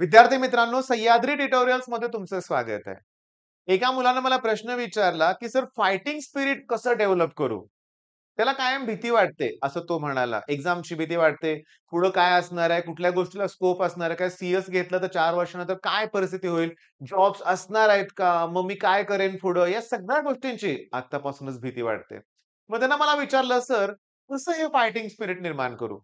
विद्यार्थी मित्रांनो सह्याद्री ट्युटोरियल्स मध्ये तुमचं स्वागत आहे एका मुलानं मला प्रश्न विचारला की सर फायटिंग स्पिरिट कसं डेव्हलप करू त्याला कायम भीती वाटते असं तो म्हणाला एक्झामची भीती वाटते पुढं काय असणार आहे कुठल्या गोष्टीला स्कोप असणार आहे काय सीएस घेतलं तर चार वर्षानंतर काय परिस्थिती होईल जॉब्स असणार आहेत का मग मी काय करेन पुढं या सगळ्या गोष्टींची आतापासूनच भीती वाटते मग त्यांना मला विचारलं सर कसं हे फायटिंग स्पिरिट निर्माण करू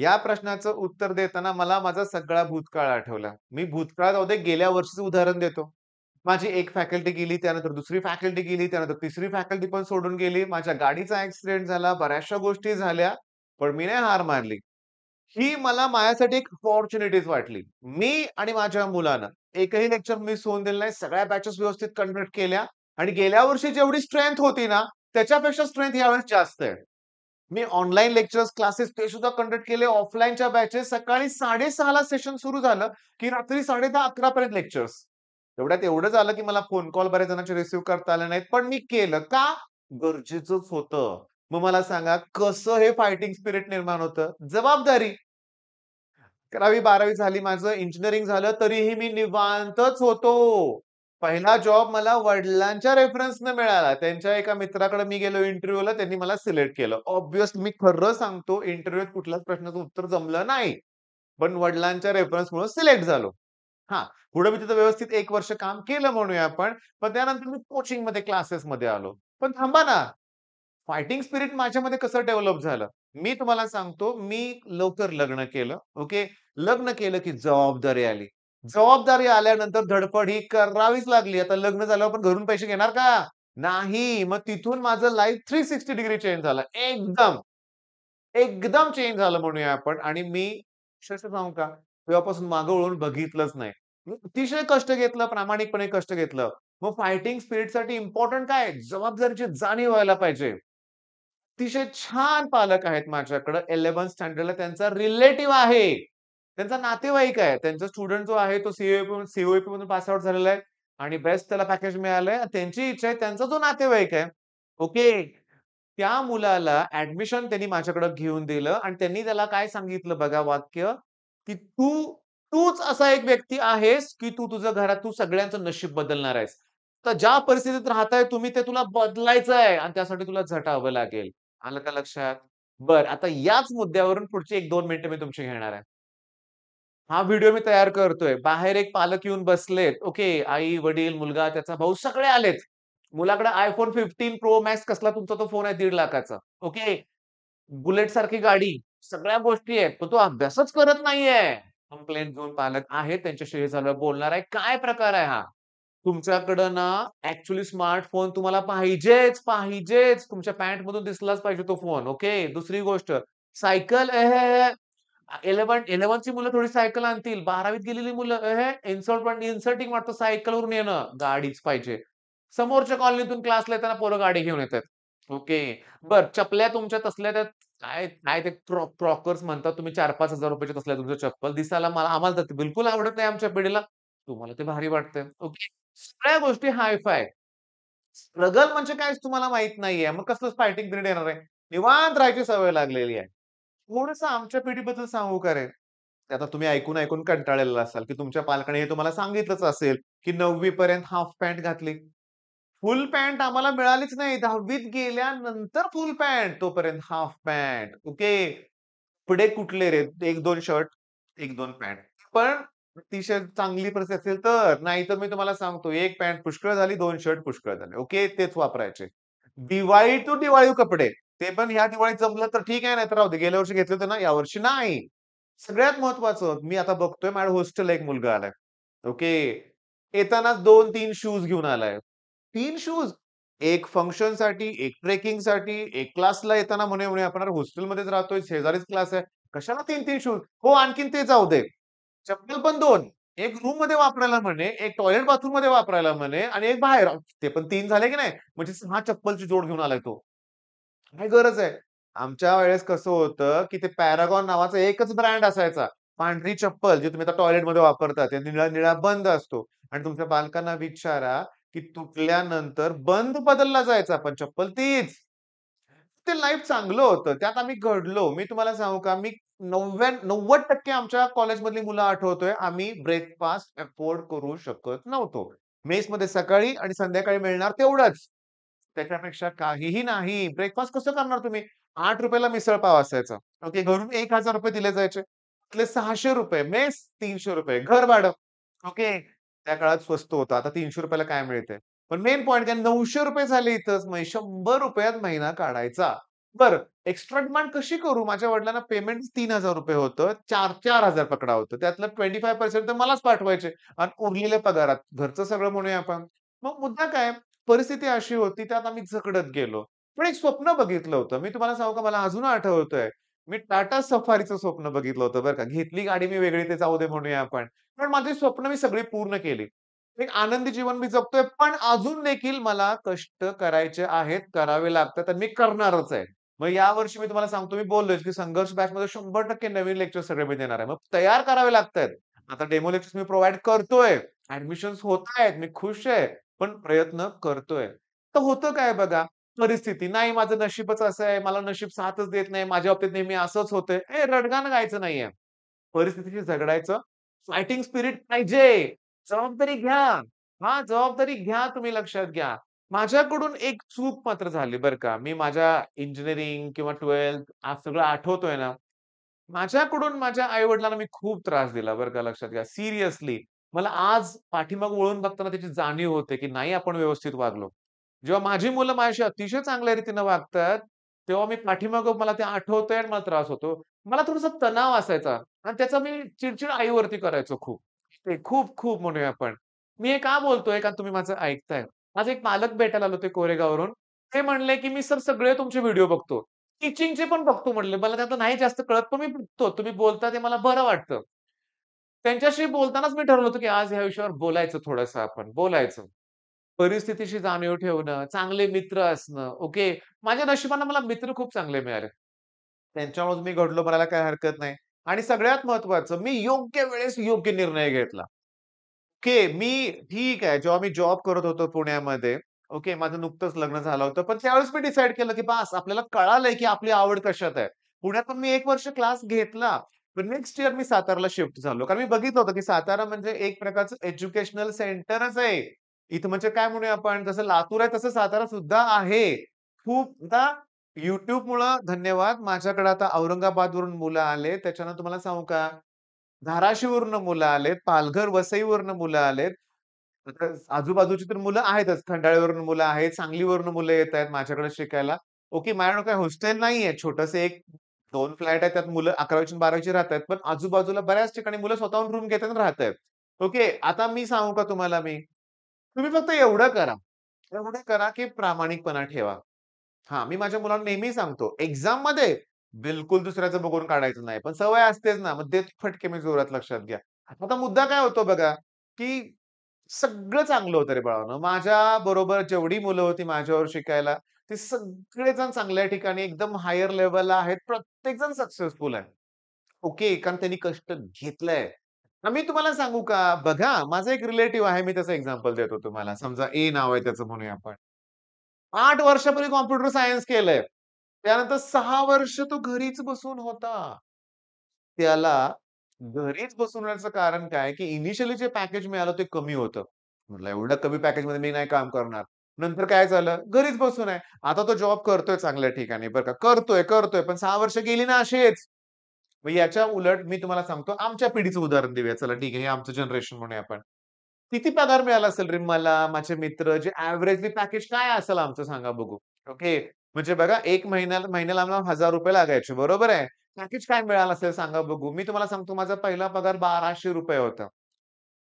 या प्रश्नाचं उत्तर देताना मला माझा सगळा भूतकाळ आठवला मी भूतकाळात अवधे गेल्या वर्षीचं उदाहरण देतो माझी एक फॅकल्टी गेली त्यानंतर दुसरी फॅकल्टी गेली त्यानंतर तिसरी फॅकल्टी पण सोडून गेली माझ्या गाडीचा ऍक्सिडेंट झाला बऱ्याचशा गोष्टी झाल्या पण मी नाही हार मारली ही मला माझ्यासाठी एक अपॉर्च्युनिटीज वाटली मी आणि माझ्या मुलानं एकही लेक्चर मिस होऊन दिलं नाही सगळ्या बॅचेस व्यवस्थित कंडक्ट केल्या आणि गेल्या वर्षी जेवढी स्ट्रेंथ होती ना त्याच्यापेक्षा स्ट्रेंथ यावेळेस जास्त आहे मी ऑनलाईन लेक्चर्स क्लासेस ते सुद्धा कंडक्ट केले ऑफलाईनच्या बॅचेस सकाळी साडेसहाला सेशन सुरू झालं की रात्री साडे दहा अकरा पर्यंत लेक्चर्स एवढ्यात एवढं झालं की मला फोन कॉल बऱ्याच जणांचे रिसिव्ह करता आले नाहीत पण मी केलं का गरजेचंच होतं मग मला सांगा कसं हे फायटिंग स्पिरिट निर्माण होतं जबाबदारी अकरावी बारावी झाली माझं इंजिनिअरिंग झालं तरीही मी निवांतच होतो पहिला जॉब मला वडिलांच्या रेफरन्सने मिळाला त्यांच्या एका मित्राकडे मी गेलो इंटरव्ह्यूला त्यांनी मला सिलेक्ट केलं ऑब्विस मी खरं सांगतो इंटरव्ह्यूत कुठल्याच प्रश्नाचं उत्तर जमलं नाही पण वडिलांच्या रेफरन्समुळे सिलेक्ट झालो हा पुढे मी तिथं व्यवस्थित एक वर्ष काम केलं म्हणूया आपण पण त्यानंतर मी कोचिंग मध्ये क्लासेस मध्ये आलो पण थांबा ना फायटिंग स्पिरिट माझ्यामध्ये कसं डेव्हलप झालं मी तुम्हाला सांगतो मी लवकर लग्न केलं ओके लग्न केलं की जबाबदारी आली जबाबदारी आल्यानंतर धडपड ही करावीच लागली आता लग्न झाल्यावर पण घरून पैसे घेणार का नाही मग तिथून माझं life three sixty degree change झालं एकदम एकदम चेंज झालं म्हणूया आपण आणि मी अक्षरशः सांगू का तेव्हापासून मागं वळून बघितलंच नाही अतिशय कष्ट घेतलं प्रामाणिकपणे कष्ट घेतलं मग फायटिंग स्पिरिटसाठी इम्पॉर्टंट काय जबाबदारीची जाणीव व्हायला पाहिजे अतिशय छान पालक आहेत माझ्याकडं इलेव्हन स्टँडर्डला त्यांचा रिलेटिव्ह आहे त्यांचा नातेवाईक आहे त्यांचा स्टुडंट जो आहे तो सीओपी सीओपी मधून पास आउट झालेला आहे आणि बेस्ट त्याला पॅकेज मिळालंय त्यांची इच्छा आहे त्यांचा जो नातेवाईक आहे ओके त्या मुलाला ऍडमिशन त्यांनी माझ्याकडे घेऊन दिलं आणि त्यांनी त्याला काय सांगितलं बघा वाक्य की तू तूच असा एक व्यक्ती आहेस की तू तुझ्या घरात तू सगळ्यांचं नशीब बदलणार आहेस तर ज्या परिस्थितीत राहताय तुम्ही ते तुला बदलायचं आहे आणि त्यासाठी तुला झटावं लागेल आलं का लक्षात बर आता याच मुद्द्यावरून पुढची एक दोन मिनिटं मी तुमची घेणार आहे हा व्हिडिओ मी तयार करतोय बाहेर एक पालक येऊन बसलेत ओके आई वडील मुलगा त्याचा भाऊ सगळे आलेत मुलाकडे आयफोन फिफ्टीन प्रो मॅक्स कसला तुमचा तो फोन आहे दीड लाखाचा ओके बुलेट सारखी गाडी सगळ्या गोष्टी आहेत पण तो अभ्यासच करत नाहीये कंप्लेंट घेऊन पालक आहे त्यांच्याशी झालं बोलणार आहे काय प्रकार आहे हा तुमच्याकडं ना ऍक्च्युली स्मार्टफोन तुम्हाला पाहिजेच पाहिजेच तुमच्या पॅन्ट मधून दिसलाच पाहिजे तो फोन ओके दुसरी गोष्ट सायकल इलेव्हन ची मुलं थोडी सायकल आणतील बारावीत गेलेली मुलं हे इन्सर्ट इन्सर्टिंग वाटतं सायकलवरून येणं गाडीच पाहिजे समोरच्या कॉलनीतून क्लासला येताना पोरं गाडी घेऊन येतात ओके बर चपल्या तुमच्या तसल्या त्यात काय काय ते क्रॉकर्स म्हणतात तुम्ही चार पाच हजार रुपयाच्या तसल्या तुमचं चप्पल दिसायला मला आम्हाला तर बिलकुल आवडत नाही आमच्या पिढीला तुम्हाला ते भारी वाटतंय ओके सगळ्या गोष्टी हायफाय स्ट्रगल म्हणजे काय तुम्हाला माहित नाहीये मग कसलंच फायटिंग पिरियड येणार आहे निवांत राहायची सवय लागलेली आहे थोडस आमच्या पिढीबद्दल सांगू का रे आता तुम्ही ऐकून ऐकून कंटाळलेला असाल की तुमच्या पालकांनी हे तुम्हाला सांगितलंच असेल की नववी पर्यंत हाफ पॅन्ट घातली फुल पॅन्ट आम्हाला मिळालीच नाही दहावीत गेल्यानंतर फुल पॅन्ट तोपर्यंत हाफ पॅन्ट ओके पुढे कुठले रे एक दोन शर्ट एक दोन पॅन्ट पण ती शर्ट चांगली परिस्थिती असेल तर नाही तर मी तुम्हाला सांगतो एक पॅन्ट पुष्कळ झाली दोन शर्ट पुष्कळ झाले ओके तेच वापरायचे दिवाळी टू दिवाळी कपडे ते पण ह्या दिवाळीत जमलं तर ठीक आहे नाही तर राहू दे गेल्या वर्षी घेतलं होतं ना यावर्षी नाही सगळ्यात महत्वाचं मी आता बघतोय माझ्या हॉस्टेल एक मुलगा आलाय ओके येतानाच दोन तीन शूज घेऊन आलाय तीन शूज एक फंक्शन साठी एक ट्रेकिंग साठी एक क्लासला येताना म्हणे म्हणे आपण हॉस्टेलमध्येच राहतोय शेजारीच क्लास आहे कशाला तीन तीन शूज हो आणखीन ते जाऊ दे चप्पल पण दोन एक रूम मध्ये वापरायला म्हणे एक टॉयलेट बाथरूम मध्ये वापरायला म्हणे आणि एक बाहेर ते पण तीन झाले की नाही म्हणजे हा चप्पलची जोड घेऊन आलाय तो काय गरज आहे आमच्या वेळेस कसं होतं की ते पॅरागॉन नावाचा एकच ब्रँड असायचा पांढरी चप्पल जे तुम्ही आता टॉयलेटमध्ये वापरता ते निळा निळा बंद असतो आणि तुमच्या बालकांना विचारा की तुटल्यानंतर बंद बदलला जायचा पण चप्पल तीच ते लाईफ चांगलं होतं त्यात आम्ही घडलो मी तुम्हाला सांगू का मी नव्या नव्वद टक्के आमच्या कॉलेजमधली मुलं आठवतोय आम्ही ब्रेकफास्ट अफोर्ड करू शकत नव्हतो मेसमध्ये सकाळी आणि संध्याकाळी मिळणार तेवढंच त्याच्यापेक्षा काहीही नाही ब्रेकफास्ट कसं करणार तुम्ही आठ रुपयाला मिसळ पाव असायचा ओके घरून एक हजार रुपये दिले जायचे सहाशे रुपये मेस तीनशे रुपये घर भाडं ओके त्या काळात स्वस्त होतं आता तीनशे रुपयाला काय मिळते पण मेन पॉईंट काय नऊशे रुपये झाले इथंच मग शंभर रुपयात महिना काढायचा बर एक्स्ट्रा डिमांड कशी करू माझ्या वडिलांना पेमेंट तीन हजार रुपये होतं चार चार हजार पकडा होतं त्यातलं ट्वेंटी फाय पर्सेंट तर मलाच पाठवायचे आणि उरलेल्या पगारात घरचं सगळं म्हणूया आपण मग मुद्दा काय परिस्थिती अशी होती त्यात आम्ही झकडत गेलो पण एक स्वप्न बघितलं होतं मी तुम्हाला सांगू का मला अजून आठवतोय मी टाटा सफारीचं स्वप्न बघितलं होतं बरं का घेतली गाडी मी वेगळी ते जाऊ दे म्हणूया आपण पण माझी स्वप्न मी सगळी पूर्ण केली एक आनंदी जीवन मी जगतोय पण अजून देखील मला कष्ट करायचे आहेत करावे लागतात आणि मी करणारच आहे मग यावर्षी मी तुम्हाला सांगतो मी बोललोय की संघर्ष बॅच मध्ये शंभर टक्के नवीन लेक्चर सगळे मी देणार आहे मग तयार करावे लागतात आता डेमो लेक्चर्स मी प्रोव्हाइड करतोय ऍडमिशन होत आहेत मी खुश आहे पण प्रयत्न करतोय तर होतं काय बघा परिस्थिती नाही माझं नशीबच असं आहे मला नशीब साथच देत नाही माझ्या बाबतीत नेहमी असंच होतंय ए रडगाणं गायचं नाहीये परिस्थितीशी झगडायचं फायटिंग स्पिरिट पाहिजे जबाबदारी घ्या हा जबाबदारी घ्या तुम्ही लक्षात घ्या माझ्याकडून एक चूक मात्र झाली बरं का मी माझ्या इंजिनिअरिंग किंवा ट्वेल्थ आज सगळं आठवतोय ना माझ्याकडून माझ्या आई वडिलांना मी खूप त्रास दिला बरं का लक्षात घ्या सिरियसली मला आज पाठीमाग वळून बघताना त्याची जाणीव होते की नाही आपण व्यवस्थित वागलो जेव्हा माझी मुलं माझ्याशी अतिशय चांगल्या रीतीनं वागतात तेव्हा मी पाठीमाग मला ते आठवतोय आणि मला त्रास होतो मला थोडासा तणाव असायचा आणि त्याचा मी चिडचिड आईवरती करायचो खूप ते खूप खूप म्हणूया आपण मी हे का बोलतोय का तुम्ही माझं ऐकताय आज एक पालक भेटायला आलो ते कोरेगाववरून ते म्हणले की मी सर सगळे तुमचे व्हिडिओ बघतो टीचिंगचे पण बघतो म्हणले मला त्यात नाही जास्त कळत पण मी बघतो तुम्ही बोलता ते मला बरं वाटतं त्यांच्याशी बोलतानाच मी ठरवलं होतं की आज ह्या विषयावर बोलायचं थोडंसं आपण बोलायचं परिस्थितीशी जाणीव ठेवणं चांगले मित्र असणं ओके माझ्या नशिबानं मला मित्र खूप चांगले मिळाले त्यांच्यामुळे मी घडलो म्हणायला काही हरकत नाही आणि सगळ्यात महत्वाचं मी योग्य वेळेस योग्य निर्णय घेतला ओके मी ठीक आहे जेव्हा मी जॉब करत होतो पुण्यामध्ये ओके माझं नुकतंच लग्न झालं होतं पण त्यावेळेस मी डिसाईड केलं की बास आपल्याला कळालंय की आपली आवड कशात आहे पुण्यात पण मी एक वर्ष क्लास घेतला पण नेक्स्ट इयर मी साताराला शिफ्ट झालो कारण मी बघितलं होतं की सातारा म्हणजे एक प्रकारचं एज्युकेशनल सेंटरच आहे इथं म्हणजे काय म्हणूया आपण जसं लातूर आहे तसं सातारा सुद्धा आहे खूप आता युट्यूब मुळे धन्यवाद माझ्याकडे आता औरंगाबादवरून मुलं आले त्याच्यानं तुम्हाला सांगू का धाराशिववरनं मुलं आलेत पालघर वसईवरनं मुलं आलेत आजूबाजूची तर मुलं आहेतच खंडाळीवरून मुलं आहेत सांगलीवरून मुलं येत आहेत माझ्याकडे शिकायला ओके माझ्याकडे काय हॉस्टेल नाहीये छोटस एक दोन फ्लॅट आहेत त्यात मुलं अकरावीची बारावीची राहत आहेत पण आजूबाजूला बऱ्याच ठिकाणी मुलं स्वतःहून रूम घेतात राहत आहेत ओके आता मी सांगू का तुम्हाला मी तुम्ही फक्त एवढं करा एवढं करा की प्रामाणिकपणा ठेवा हा मी माझ्या मुलांना नेहमी सांगतो एक्झाम मध्ये बिलकुल दुसऱ्याचं बघून काढायचं नाही पण सवय असतेच ना मग देत फटके मी जोरात लक्षात घ्या आता मुद्दा काय होतो बघा की सगळं चांगलं होतं रे बाळानं माझ्या बरोबर जेवढी मुलं होती माझ्यावर शिकायला ते सगळेजण चांगल्या ठिकाणी एकदम हायर लेवलला आहेत प्रत्येक जण सक्सेसफुल आहे ओके कारण त्यांनी कष्ट घेतलंय मी तुम्हाला सांगू का बघा माझा एक रिलेटिव्ह आहे मी त्याचं एक्झाम्पल देतो तुम्हाला समजा ए नाव आहे त्याचं म्हणूया आपण आठ वर्षापूर्वी कॉम्प्युटर सायन्स केलंय त्यानंतर सहा वर्ष तो घरीच बसून होता त्याला घरीच बसून कारण काय की इनिशियली जे पॅकेज मिळालं ते कमी होतं म्हटलं एवढं कमी पॅकेजमध्ये मी नाही काम करणार नंतर काय झालं घरीच बसून आहे आता तो जॉब करतोय चांगल्या ठिकाणी बरं का करतोय करतोय पण सहा वर्ष गेली ना अशीच मग याच्या उलट मी तुम्हाला सांगतो आमच्या पिढीचं उदाहरण देऊया चला ठीक आहे आमचं जनरेशन म्हणून आपण किती पगार मिळाला असेल रे मला माझे मित्र जे ऍव्हरेजली पॅकेज काय असेल आमचं सांगा बघू ओके म्हणजे बघा एक महिन्याला महिन्याला आम्हाला हजार रुपये लागायचे बरोबर आहे पॅकेज काय मिळालं असेल सांगा बघू मी तुम्हाला सांगतो माझा पहिला पगार बाराशे रुपये होता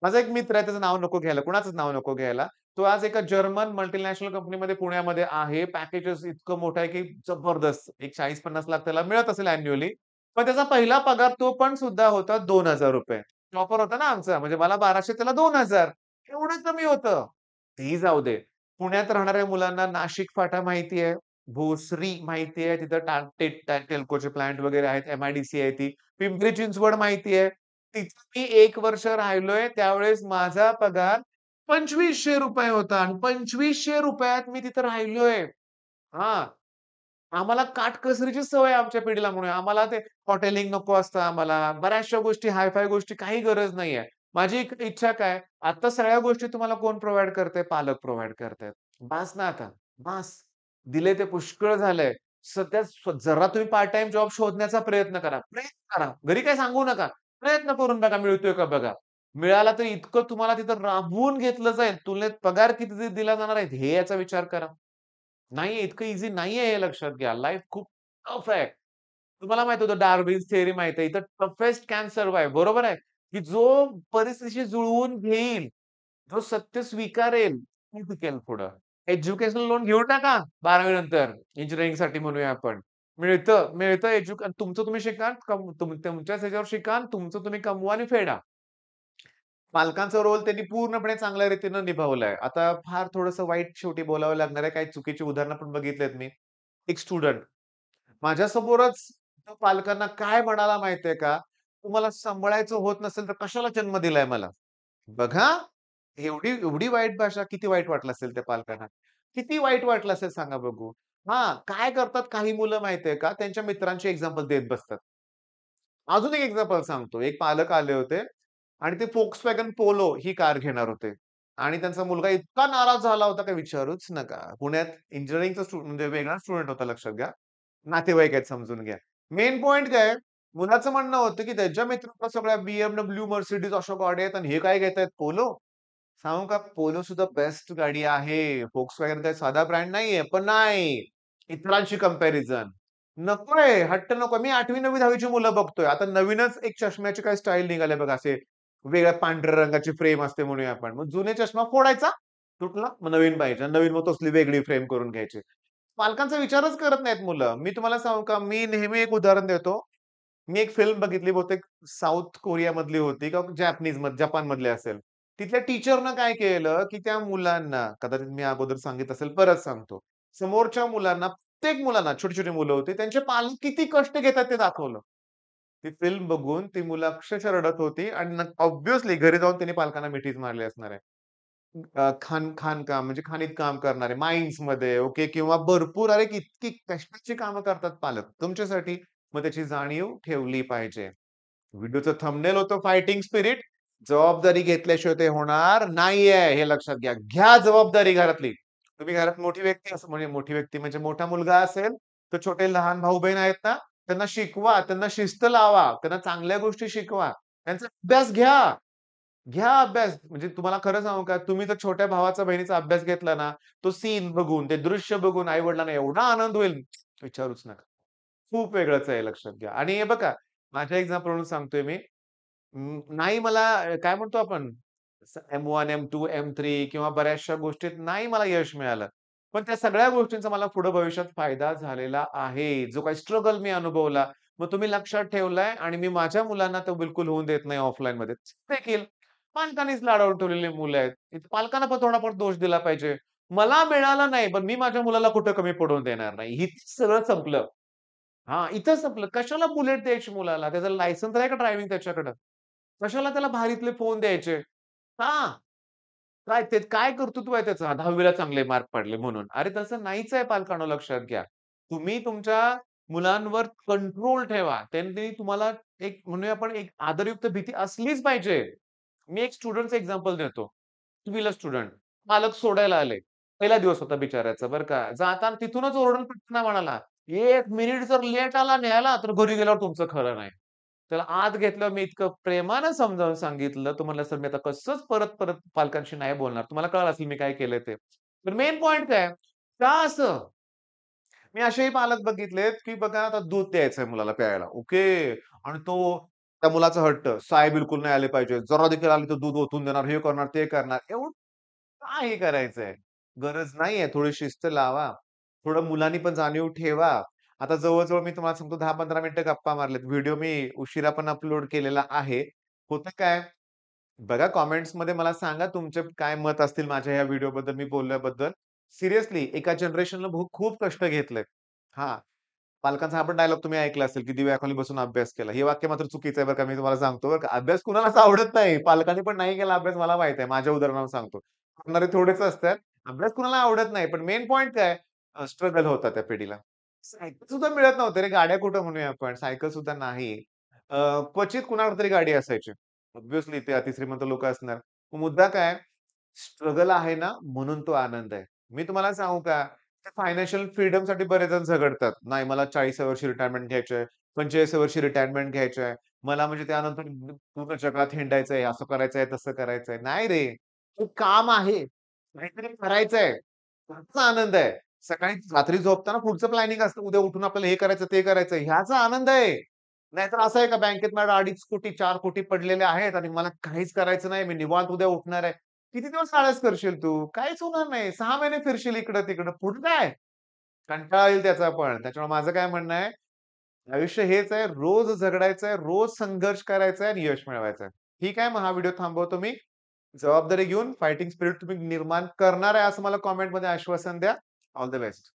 माझा एक मित्र आहे त्याचं नाव नको घ्यायला कुणाचंच नाव नको घ्यायला तो आज एका जर्मन मल्टीनॅशनल कंपनीमध्ये पुण्यामध्ये आहे पॅकेजेस इतकं मोठं आहे की जबरदस्त एक चाळीस पन्नास लाख त्याला मिळत असेल अॅन्युअली पण त्याचा पहिला पगार तो पण सुद्धा होता दोन हजार रुपये ऑफर होता ना आमचा म्हणजे मला बाराशे त्याला दोन हजार एवढं कमी होतं ते जाऊ दे पुण्यात राहणाऱ्या मुलांना नाशिक फाटा माहिती आहे भोसरी माहिती आहे तिथं टेल्कोचे प्लांट वगैरे आहेत एमआयडीसी आहे ती पिंपरी चिंचवड माहिती आहे तिथं मी एक वर्ष राहिलोय त्यावेळेस माझा पगार पंचवीसशे रुपये होता आणि पंचवीसशे रुपयात मी तिथं राहिलोय हा आम्हाला काटकसरीची सवय आमच्या पिढीला म्हणून आम्हाला ते हॉटेलिंग नको असतं आम्हाला बऱ्याचशा गोष्टी हायफाय गोष्टी काही गरज नाहीये माझी इच्छा काय आता सगळ्या गोष्टी तुम्हाला कोण प्रोव्हाइड करते पालक प्रोव्हाइड करतायत बास ना आता बास दिले ते पुष्कळ झालंय सध्या जरा तुम्ही पार्ट टाइम जॉब शोधण्याचा प्रयत्न करा प्रयत्न करा घरी काय सांगू नका प्रयत्न करून बघा मिळतोय का बघा मिळाला तर इतकं तुम्हाला तिथं राबवून घेतलं जाईल तुलनेत पगार किती दिला जाणार आहे हे याचा विचार करा नाही इतकं इझी नाहीये हे लक्षात घ्या लाईफ खूप टफ आहे तुम्हाला माहित होतं डार्बिन्स थिअरी माहित आहे इथं टफेस्ट कॅन्सर आहे बरोबर आहे की जो परिस्थितीशी जुळवून घेईल जो सत्य स्वीकारेल टिकेल पुढं एज्युकेशनल लोन घेऊ टाका बारावी नंतर इंजिनिअरिंग साठी म्हणूया आपण मिळतं मिळतं एज्युके तुमचं तुम्ही शिकाल तुमच्याच ह्याच्यावर शिकाल तुमचं तुम्ही कमवाने फेडा पालकांचा रोल त्यांनी पूर्णपणे चांगल्या रीतीनं निभावलाय आता फार थोडस वाईट शेवटी बोलावं लागणार आहे काही चुकीची उदाहरणं पण बघितलेत मी एक स्टुडंट माझ्यासमोरच पालकांना काय म्हणाला माहितीये का तुम्हाला सांभाळायचं होत नसेल तर कशाला जन्म दिलाय मला बघा एवढी एवढी वाईट भाषा किती वाईट वाटलं असेल त्या पालकांना किती वाईट वाटलं असेल सांगा बघू हा काय करतात काही मुलं माहितीये का त्यांच्या मित्रांची एक्झाम्पल देत बसतात अजून एक एक्झाम्पल सांगतो एक पालक आले होते आणि ते फोक्स वॅगन पोलो ही कार घेणार होते आणि त्यांचा मुलगा इतका नाराज झाला होता काही विचारूच नका पुण्यात इंजिनिअरिंगचा म्हणजे वेगळा स्टुडंट होता लक्षात घ्या नातेवाईक आहेत समजून घ्या मेन पॉईंट काय मुलाचं म्हणणं होतं की त्याच्या मित्रांना सगळ्या बीएमडब्ल्यू मर्सिडीज अशा गाडी आहेत आणि हे काय घेत आहेत पोलो सांगू का पोलो सुद्धा बेस्ट गाडी आहे फोक्स वॅगन काही साधा ब्रँड नाहीये पण नाही इतरांशी कंपॅरिझन नकोय हट्ट नको मी आठवी नववी दहावीची मुलं बघतोय आता नवीनच एक चष्म्याची काय स्टाईल निघाले बघा असे वेगळ्या पांढऱ्या रंगाची फ्रेम असते म्हणूया आपण मग जुने चष्मा फोडायचा तुटला मग नवीन पाहिजे नवीन मग तसली वेगळी फ्रेम करून घ्यायची पालकांचा विचारच करत नाहीत मुलं मी तुम्हाला सांगू का मी नेहमी एक उदाहरण देतो मी एक फिल्म बघितली बहुतेक साऊथ कोरियामधली होती का जॅपनीज जपान मधली असेल तिथल्या टीचरनं काय केलं की त्या मुलांना कदाचित मी अगोदर सांगित असेल परत सांगतो समोरच्या मुलांना प्रत्येक मुलांना छोटी छोटी मुलं होती त्यांचे पालक किती कष्ट घेतात ते दाखवलं ती फिल्म बघून ती मुलं अक्षरशः रडत होती आणि ऑब्विसली घरी जाऊन त्यांनी पालकांना मिठीच मारली असणार आहे खान खाण काम म्हणजे खाणीत काम करणारे माइन्स मध्ये ओके किंवा भरपूर अरे इतकी कष्टाची कामं करतात पालक तुमच्यासाठी मग त्याची जाणीव ठेवली पाहिजे व्हिडिओचं थंबनेल होतं फायटिंग स्पिरिट जबाबदारी घेतल्याशिवाय ते होणार नाहीये हे लक्षात घ्या घ्या जबाबदारी घरातली तुम्ही घरात मोठी व्यक्ती असं म्हणजे मोठी व्यक्ती म्हणजे मोठा मुलगा असेल तर छोटे लहान भाऊ बहीण आहेत ना त्यांना शिकवा त्यांना शिस्त लावा त्यांना चांगल्या गोष्टी शिकवा त्यांचा अभ्यास घ्या घ्या अभ्यास म्हणजे तुम्हाला खरं सांगू का तुम्ही तर छोट्या भावाचा बहिणीचा अभ्यास घेतला ना तो सीन बघून ते दृश्य बघून आई वडिलांना एवढा आनंद होईल विचारूच नका खूप वेगळंच आहे लक्षात घ्या आणि हे बघा माझ्या एक्झाम्पल म्हणून सांगतोय मी नाही मला काय म्हणतो आपण M one M two M three किंवा बऱ्याचशा गोष्टीत नाही मला यश मिळालं पण त्या सगळ्या गोष्टींचा मला पुढे भविष्यात फायदा झालेला आहे जो काही स्ट्रगल मी अनुभवला मग तुम्ही लक्षात ठेवलाय आणि मी माझ्या मुलांना तो बिलकुल होऊन देत नाही ऑफलाईन मध्ये देखील पालकांनीच लाडावून ठेवलेली मुलं आहेत पालकांना पण थोडाफार दोष दिला पाहिजे मला मिळाला नाही पण मी माझ्या मुलाला कुठं कमी पडून देणार नाही ही सगळं संपलं हा इथं संपलं कशाला बुलेट द्यायची मुलाला त्याचं लायसन्स आहे का ड्रायव्हिंग त्याच्याकडं कशाला त्याला भारीतले फोन द्यायचे हा काय ते काय कर्तृत्व आहे त्याचं दहावीला चांगले मार्क पडले म्हणून अरे तसं नाहीच आहे पालकांनो लक्षात घ्या तुम्ही तुमच्या मुलांवर कंट्रोल ठेवा त्यांनी तुम्हाला एक म्हणूया आपण एक आदरयुक्त भीती असलीच पाहिजे मी एक स्टुडंटचं एक्झाम्पल देतो तुम्हीला स्टुडंट पालक सोडायला आले पहिला दिवस होता बिचारायचं बरं का जाताना तिथूनच ओरडून पटना म्हणाला एक मिनिट जर लेट आला न्यायला तर घरी गेल्यावर तुमचं खरं नाही त्याला आत घेतलं मी इतकं प्रेमानं समजावून सांगितलं तो म्हणलं सर मी आता कसंच परत परत पालकांशी नाही बोलणार तुम्हाला कळलं असेल मी काय केलं ते तर मेन पॉइंट काय का असं मी असेही पालक बघितलेत की बघा आता दूध द्यायचंय मुलाला प्यायला ओके आणि तो त्या मुलाचा हट्ट साय बिलकुल नाही आले पाहिजे जरा देखील आले तर दूध ओतून देणार हे करणार ते करणार एवढं काय करायचंय गरज नाहीये थोडी शिस्त लावा थोडं मुलांनी पण जाणीव ठेवा आता जवळजवळ मी तुम्हाला सांगतो दहा पंधरा मिनिटं गप्पा मारलेत व्हिडिओ मी उशिरा पण अपलोड केलेला आहे होतं काय बघा कॉमेंट्स मध्ये मला सांगा तुमचे काय मत असतील माझ्या या व्हिडिओ बद्दल मी बोलल्याबद्दल सिरियसली एका जनरेशनला खूप कष्ट घेतलेत हा पालकांचा आपण डायलॉग तुम्ही ऐकला असेल की दिव्या खाली बसून अभ्यास केला हे वाक्य मात्र चुकीचं आहे बरं का मी तुम्हाला सांगतो बरं का अभ्यास कुणालाच आवडत नाही पालकांनी पण नाही केला अभ्यास मला माहित आहे माझ्या उदाहरणावर सांगतो करणारे थोडेच असतात अभ्यास कुणाला आवडत नाही पण मेन पॉईंट काय स्ट्रगल होता त्या पिढीला सायकल सुद्धा मिळत नव्हते रे गाड्या कुठं म्हणूया आपण सायकल सुद्धा नाही क्वचित कुणाकडे तरी गाडी असायची ऑब्विसली ते अतिश्रीमंत लोक असणार मुद्दा काय स्ट्रगल आहे ना म्हणून तो आनंद आहे मी तुम्हाला सांगू का ते फायनान्शियल फ्रीडम साठी बरेच जण झगडतात नाही मला चाळीस वर्षी रिटायरमेंट घ्यायचं आहे वर्षी रिटायरमेंट घ्यायचं आहे मला म्हणजे त्यानंतर पूर्ण जगात हिंडायचं आहे असं करायचं आहे तसं करायचं आहे नाही रे ते काम आहे काहीतरी करायचंय त्याचा आनंद आहे सकाळी रात्री झोपताना पुढचं प्लॅनिंग असतं उद्या उठून आपल्याला हे करायचं ते करायचं ह्याचा आनंद आहे नाहीतर असं आहे का बँकेत माझ्या अडीच कोटी चार कोटी पडलेले आहेत आणि मला काहीच करायचं नाही मी निवांत उद्या उठणार आहे किती दिवस आळस करशील तू काहीच होणार नाही सहा महिने फिरशील इकडं तिकडं पुढं काय कंटाळा येईल त्याचा पण त्याच्यामुळे माझं काय म्हणणं आहे आयुष्य हेच आहे रोज झगडायचं आहे रोज संघर्ष करायचा आहे आणि यश मिळवायचं आहे ठीक आहे मग हा व्हिडिओ थांबवतो मी जबाबदारी घेऊन फायटिंग स्पिरिट तुम्ही निर्माण करणार आहे असं मला कॉमेंटमध्ये आश्वासन द्या All the best.